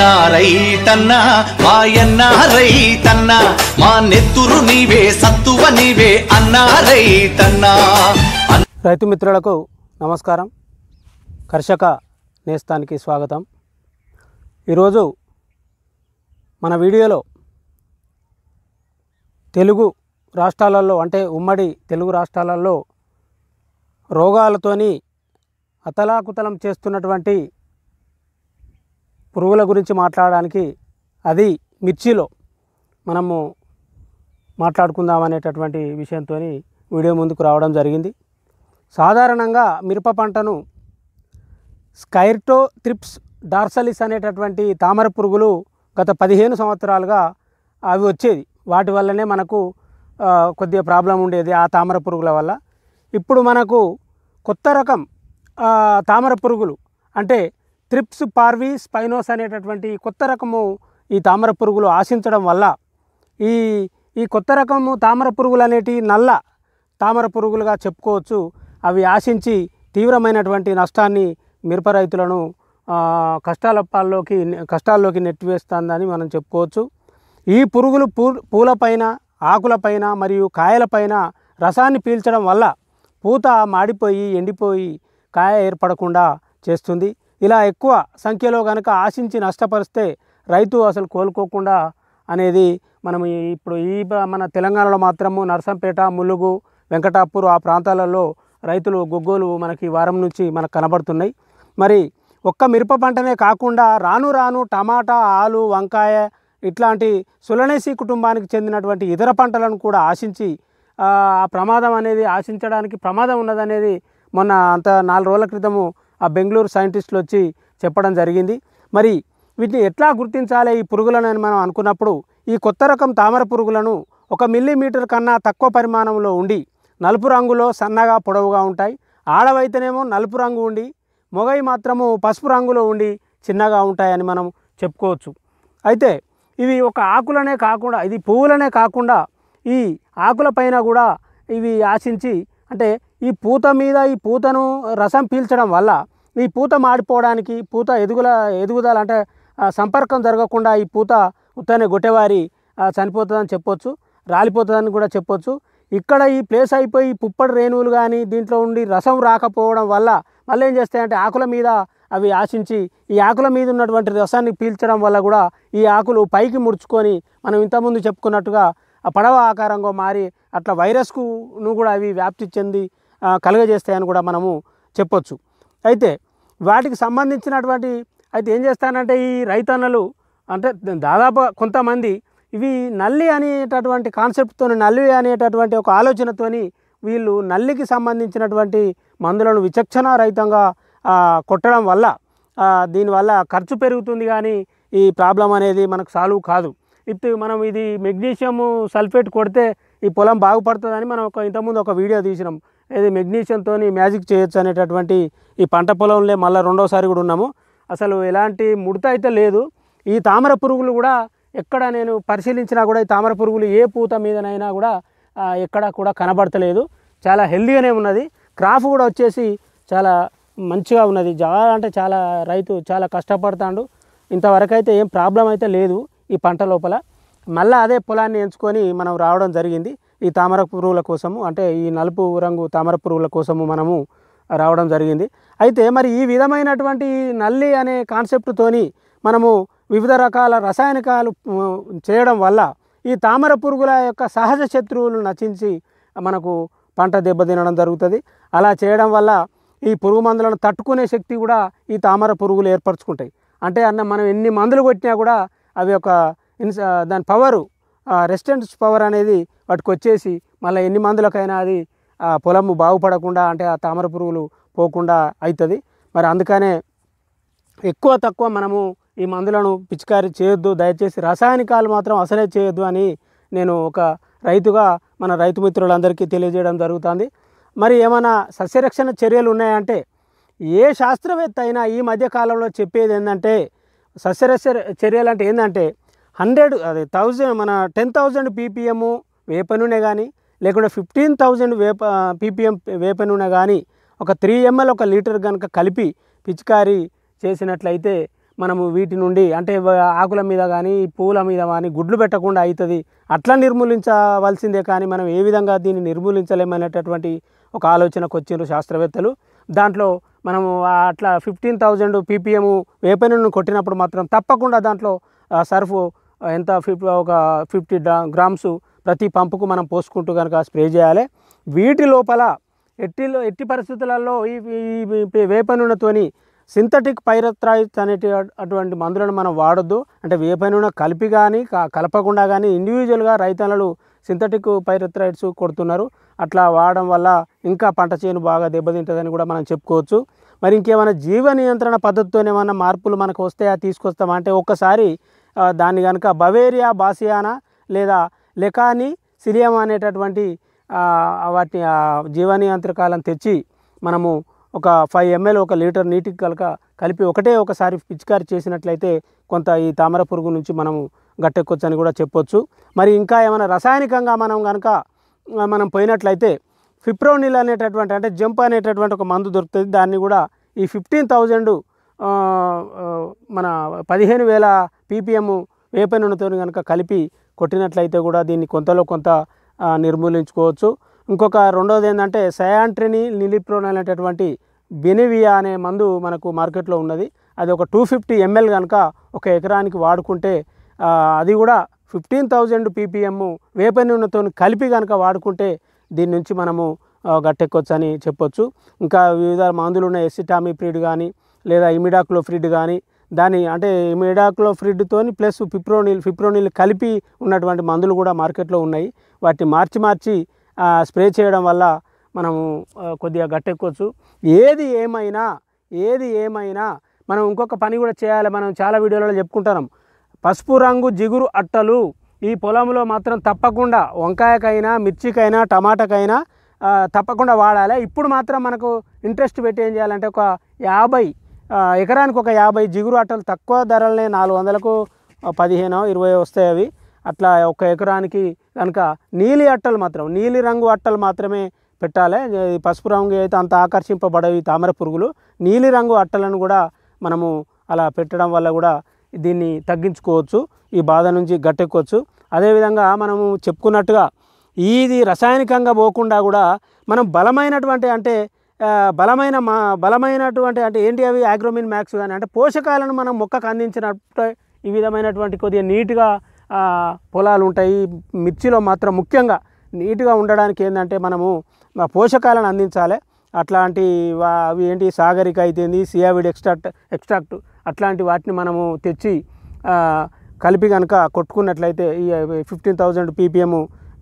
మాయన్న మా మాయన్న తన్న మా నెత్తురు నీవే సత్తువ నీవే అన్నారై తన్న రైతు మిత్రులకు నమస్కారం కర్షక నేస్తానికి స్వాగతం ఈరోజు మన వీడియోలో తెలుగు రాష్ట్రాలలో అంటే ఉమ్మడి తెలుగు రాష్ట్రాలలో రోగాలతోని అతలాకుతలం చేస్తున్నటువంటి పురుగుల గురించి మాట్లాడడానికి అది మిర్చిలో మనము మాట్లాడుకుందాం అనేటటువంటి విషయంతో వీడియో ముందుకు రావడం జరిగింది సాధారణంగా మిరప పంటను స్కైర్టో త్రిప్స్ డార్సలిస్ అనేటటువంటి తామర పురుగులు గత పదిహేను సంవత్సరాలుగా అవి వచ్చేది వాటి వల్లనే మనకు కొద్దిగా ప్రాబ్లం ఉండేది ఆ తామర పురుగుల వల్ల ఇప్పుడు మనకు కొత్త రకం తామర పురుగులు అంటే త్రిప్స్ పార్వీ స్పైనోస్ అనేటటువంటి కొత్త రకము ఈ తామర పురుగులు ఆశించడం వల్ల ఈ ఈ కొత్త రకము తామర పురుగులు అనేటి నల్ల తామర పురుగులుగా చెప్పుకోవచ్చు అవి ఆశించి తీవ్రమైనటువంటి నష్టాన్ని మిరప రైతులను కష్టాల పాల్లోకి కష్టాల్లోకి నెట్టివేస్తుందని మనం చెప్పుకోవచ్చు ఈ పురుగులు పూ పూలపైన ఆకులపైన మరియు కాయలపైన రసాన్ని పీల్చడం వల్ల పూత మాడిపోయి ఎండిపోయి కాయ ఏర్పడకుండా చేస్తుంది ఇలా ఎక్కువ సంఖ్యలో కనుక ఆశించి నష్టపరిస్తే రైతు అసలు కోలుకోకుండా అనేది మనం ఇప్పుడు ఈ మన తెలంగాణలో మాత్రము నర్సంపేట ములుగు వెంకటాపూర్ ఆ ప్రాంతాలలో రైతులు గొగ్గోలు మనకి వారం నుంచి మనకు కనబడుతున్నాయి మరి ఒక్క మిరప పంటనే కాకుండా రాను రాను టమాటా ఆలు వంకాయ ఇట్లాంటి సులనేసి కుటుంబానికి చెందినటువంటి ఇతర పంటలను కూడా ఆశించి ఆ ప్రమాదం అనేది ఆశించడానికి ప్రమాదం ఉన్నదనేది మొన్న అంత నాలుగు రోజుల క్రితము ఆ బెంగళూరు సైంటిస్టులు వచ్చి చెప్పడం జరిగింది మరి వీటిని ఎట్లా గుర్తించాలి ఈ పురుగులను అని మనం అనుకున్నప్పుడు ఈ కొత్త రకం తామర పురుగులను ఒక మిల్లీమీటర్ కన్నా తక్కువ పరిమాణంలో ఉండి నలుపు రంగులో సన్నగా పొడవుగా ఉంటాయి ఆడవైతేనేమో నలుపు రంగు ఉండి మొగై మాత్రము పసుపు రంగులో ఉండి చిన్నగా ఉంటాయని మనం చెప్పుకోవచ్చు అయితే ఇవి ఒక ఆకులనే కాకుండా ఇది పువ్వులనే కాకుండా ఈ ఆకులపైన కూడా ఇవి ఆశించి అంటే ఈ పూత మీద ఈ పూతను రసం పీల్చడం వల్ల ఈ పూత మాడిపోవడానికి పూత ఎదుగుల ఎదుగుదల అంటే సంపర్కం జరగకుండా ఈ పూత ఉత్తనే గొట్టెవారి చనిపోతుందని చెప్పొచ్చు రాలిపోతుందని కూడా చెప్పొచ్చు ఇక్కడ ఈ ప్లేస్ అయిపోయి పుప్పటి రేణువులు కానీ దీంట్లో ఉండి రసం రాకపోవడం వల్ల మళ్ళీ ఏం చేస్తాయంటే ఆకుల మీద అవి ఆశించి ఈ ఆకుల మీద ఉన్నటువంటి రసాన్ని పీల్చడం వల్ల కూడా ఈ ఆకులు పైకి ముడుచుకొని మనం ఇంతకుముందు చెప్పుకున్నట్టుగా ఆ పడవ ఆకారంగా మారి అట్లా వైరస్కును కూడా అవి వ్యాప్తి చెంది కలుగజేస్తాయని కూడా మనము చెప్పొచ్చు అయితే వాటికి సంబంధించినటువంటి అయితే ఏం చేస్తానంటే ఈ రైతన్నలు అంటే దాదాపు కొంతమంది ఇవి నల్లి అనేటటువంటి కాన్సెప్ట్తో నల్లి అనేటటువంటి ఒక ఆలోచనతోని వీళ్ళు నల్లికి సంబంధించినటువంటి మందులను విచక్షణ రహితంగా కొట్టడం వల్ల దీనివల్ల ఖర్చు పెరుగుతుంది కానీ ఈ ప్రాబ్లం అనేది మనకు సాల్వ్ కాదు ఇత్ మనం ఇది మెగ్నీషియం సల్ఫేట్ కొడితే ఈ పొలం బాగుపడుతుందని మనం ఒక ఇంతకుముందు ఒక వీడియో తీసినాం ఇది మెగ్నీషియంతో మ్యాజిక్ చేయొచ్చు అనేటటువంటి ఈ పంట పొలంలో మళ్ళీ రెండోసారి కూడా ఉన్నాము అసలు ఎలాంటి ముడత అయితే లేదు ఈ తామర పురుగులు కూడా ఎక్కడ నేను పరిశీలించినా కూడా ఈ తామర పురుగులు ఏ పూత మీదనైనా కూడా ఎక్కడ కూడా కనబడతలేదు చాలా హెల్దీగానే ఉన్నది క్రాఫ్ కూడా వచ్చేసి చాలా మంచిగా ఉన్నది చాలా అంటే చాలా రైతు చాలా కష్టపడతాడు ఇంతవరకు అయితే ఏం ప్రాబ్లం అయితే లేదు ఈ పంట లోపల మళ్ళీ అదే పొలాన్ని ఎంచుకొని మనం రావడం జరిగింది ఈ తామర పురుగుల కోసము అంటే ఈ నలుపు రంగు తామర పురుగుల కోసము మనము రావడం జరిగింది అయితే మరి ఈ విధమైనటువంటి నల్లి అనే కాన్సెప్ట్తోని మనము వివిధ రకాల రసాయనికాలు చేయడం వల్ల ఈ తామర పురుగుల యొక్క సహజ శత్రువులు నచించి మనకు పంట దెబ్బతినడం జరుగుతుంది అలా చేయడం వల్ల ఈ పురుగు మందులను తట్టుకునే శక్తి కూడా ఈ తామర పురుగులు ఏర్పరచుకుంటాయి అంటే అన్న మనం ఎన్ని మందులు కొట్టినా కూడా అవి ఒక ఇన్స్ దాని పవరు రెసిస్టెన్స్ పవర్ అనేది వాటికి వచ్చేసి మళ్ళీ ఎన్ని మందులకైనా అది పొలము బాగుపడకుండా అంటే ఆ తామర పురుగులు పోకుండా అవుతుంది మరి అందుకనే ఎక్కువ తక్కువ మనము ఈ మందులను పిచికారి చేయొద్దు దయచేసి రసాయనికాలు మాత్రం అసలే చేయొద్దు అని నేను ఒక రైతుగా మన రైతు మిత్రులందరికీ తెలియజేయడం జరుగుతుంది మరి ఏమైనా సస్యరక్షణ చర్యలు ఉన్నాయంటే ఏ శాస్త్రవేత్త అయినా ఈ మధ్యకాలంలో చెప్పేది ఏంటంటే సస్యరస్య చర్యలు అంటే ఏంటంటే హండ్రెడ్ అదే థౌజండ్ మన టెన్ థౌజండ్ పీపీఎం వేప నూనె కానీ లేకుంటే ఫిఫ్టీన్ థౌజండ్ వేప పీపీఎం వేప నూనె కానీ ఒక త్రీ ఎంఎల్ ఒక లీటర్ కనుక కలిపి పిచికారీ చేసినట్లయితే మనము వీటి నుండి అంటే ఆకుల మీద కానీ పూల మీద కానీ గుడ్లు పెట్టకుండా అవుతుంది అట్లా నిర్మూలించవలసిందే కానీ మనం ఏ విధంగా దీన్ని నిర్మూలించలేమనేటటువంటి ఒక ఆలోచనకు వచ్చిన శాస్త్రవేత్తలు దాంట్లో మనము అట్లా ఫిఫ్టీన్ థౌజండ్ పీపీఎం వేపనను కొట్టినప్పుడు మాత్రం తప్పకుండా దాంట్లో సర్ఫ్ ఎంత ఫిఫ్ ఒక ఫిఫ్టీ గ్రామ్స్ ప్రతి పంపుకు మనం పోసుకుంటూ కనుక స్ప్రే చేయాలి వీటి లోపల ఎట్టిలో ఎట్టి పరిస్థితులలో ఈ వేపనూనెతోని సింథటిక్ పైరత్రాయిడ్స్ అనేటి అటువంటి మందులను మనం వాడొద్దు అంటే వేపనూనె కలిపి కానీ కలపకుండా కానీ ఇండివిజువల్గా రైతన్నలు సింథటిక్ పైరెథ్రాయిడ్స్ కొడుతున్నారు అట్లా వాడడం వల్ల ఇంకా పంట చేను బాగా దెబ్బతింటుందని కూడా మనం చెప్పుకోవచ్చు మరి ఇంకేమైనా జీవ నియంత్రణ పద్ధతితో ఏమైనా మార్పులు మనకు వస్తాయా తీసుకొస్తామా అంటే ఒక్కసారి దాన్ని కనుక బవేరియా బాసియానా లేదా లెకాని సిలియం అనేటటువంటి వాటి జీవ నియంత్రకాలను తెచ్చి మనము ఒక ఫైవ్ ఎంఎల్ ఒక లీటర్ నీటికి కలక కలిపి ఒకటే ఒకసారి పిచికారి చేసినట్లయితే కొంత ఈ తామర పురుగు నుంచి మనము గట్టెక్కొచ్చు అని కూడా చెప్పొచ్చు మరి ఇంకా ఏమైనా రసాయనికంగా మనం కనుక మనం పోయినట్లయితే ఫిప్రోనిల్ అనేటటువంటి అంటే జంప్ అనేటటువంటి ఒక మందు దొరుకుతుంది దాన్ని కూడా ఈ ఫిఫ్టీన్ థౌజండ్ మన పదిహేను వేల పీపీఎం వేప నూనెతో కనుక కలిపి కొట్టినట్లయితే కూడా దీన్ని కొంతలో కొంత నిర్మూలించుకోవచ్చు ఇంకొక రెండోది ఏంటంటే సయాంట్రిని నిలిప్రోన్ అనేటటువంటి బెనివియా అనే మందు మనకు మార్కెట్లో ఉన్నది అది ఒక టూ ఫిఫ్టీ ఎంఎల్ కనుక ఒక ఎకరానికి వాడుకుంటే అది కూడా ఫిఫ్టీన్ థౌజండ్ పీపీఎమ్ వేప నూనెతో కలిపి కనుక వాడుకుంటే దీని నుంచి మనము గట్టెక్కొచ్చు అని చెప్పొచ్చు ఇంకా వివిధ మందులు ఉన్న ఫ్రీడ్ కానీ లేదా ఇమిడాక్లో ఫ్రీడ్ కానీ దాని అంటే ఇమిడాక్లో ఇమిడాక్లోఫ్రిడ్తో ప్లస్ ఫిప్రోనిల్ ఫిప్రోనిల్ కలిపి ఉన్నటువంటి మందులు కూడా మార్కెట్లో ఉన్నాయి వాటిని మార్చి మార్చి స్ప్రే చేయడం వల్ల మనము కొద్దిగా గట్టెక్కొచ్చు ఏది ఏమైనా ఏది ఏమైనా మనం ఇంకొక పని కూడా చేయాలి మనం చాలా వీడియోలలో చెప్పుకుంటున్నాం పసుపు రంగు జిగురు అట్టలు ఈ పొలంలో మాత్రం తప్పకుండా వంకాయకైనా మిర్చికైనా టమాటాకైనా తప్పకుండా వాడాలి ఇప్పుడు మాత్రం మనకు ఇంట్రెస్ట్ పెట్టి ఏం చేయాలంటే ఒక యాభై ఎకరానికి ఒక యాభై జిగురు అట్టలు తక్కువ ధరలనే నాలుగు వందలకు పదిహేను ఇరవై వస్తాయి అవి అట్లా ఒక ఎకరానికి కనుక నీలి అట్టలు మాత్రం నీలి రంగు అట్టలు మాత్రమే పెట్టాలి పసుపు రంగు అయితే అంత ఆకర్షింపబడవి తామర పురుగులు నీలి రంగు అట్టలను కూడా మనము అలా పెట్టడం వల్ల కూడా దీన్ని తగ్గించుకోవచ్చు ఈ బాధ నుంచి గట్టెక్కోవచ్చు అదేవిధంగా మనము చెప్పుకున్నట్టుగా ఇది రసాయనికంగా పోకుండా కూడా మనం బలమైనటువంటి అంటే బలమైన మా బలమైనటువంటి అంటే ఏంటి అవి యాగ్రోమిన్ మ్యాక్స్ కానీ అంటే పోషకాలను మనం మొక్కకు అందించినట్టు ఈ విధమైనటువంటి కొద్దిగా నీట్గా పొలాలు ఉంటాయి మిర్చిలో మాత్రం ముఖ్యంగా నీట్గా ఉండడానికి ఏంటంటే మనము పోషకాలను అందించాలి అట్లాంటి అవి ఏంటి సాగరిక అయితే సియావిడ్ ఎక్స్ట్రాక్ట్ ఎక్స్ట్రాక్ట్ అట్లాంటి వాటిని మనము తెచ్చి కలిపి కనుక కొట్టుకున్నట్లయితే ఈ ఫిఫ్టీన్ థౌజండ్ పీపీఎం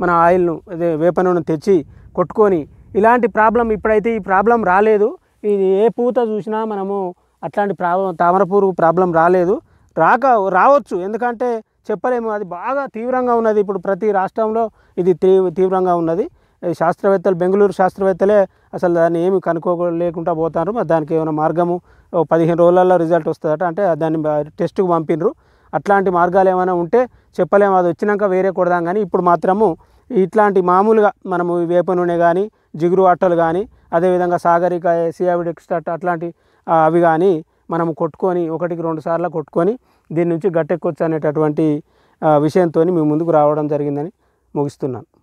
మన ఆయిల్ను అదే వేప తెచ్చి కొట్టుకొని ఇలాంటి ప్రాబ్లం ఇప్పుడైతే ఈ ప్రాబ్లం రాలేదు ఇది ఏ పూత చూసినా మనము అట్లాంటి ప్రాబ్లం తామరపూర్ ప్రాబ్లం రాలేదు రాక రావచ్చు ఎందుకంటే చెప్పలేము అది బాగా తీవ్రంగా ఉన్నది ఇప్పుడు ప్రతి రాష్ట్రంలో ఇది తీవ్రంగా ఉన్నది శాస్త్రవేత్తలు బెంగళూరు శాస్త్రవేత్తలే అసలు దాన్ని ఏమి కనుక్కోలేకుండా పోతారు మరి దానికి ఏమైనా మార్గము పదిహేను రోజులలో రిజల్ట్ వస్తుందట అంటే దాన్ని టెస్ట్కి పంపినరు అట్లాంటి మార్గాలు ఏమైనా ఉంటే చెప్పలేము అది వచ్చినాక వేరే కొడదాం కానీ ఇప్పుడు మాత్రము ఇట్లాంటి మామూలుగా మనము వేప నూనె కానీ జిగురు అట్టలు కానీ అదేవిధంగా సాగరిక సియావిడ్ ఎక్స్ట్రాట్ అట్లాంటి అవి కానీ మనము కొట్టుకొని ఒకటికి రెండు సార్లు కొట్టుకొని దీని నుంచి గట్టెక్కొచ్చు అనేటటువంటి విషయంతో మీ ముందుకు రావడం జరిగిందని ముగిస్తున్నాను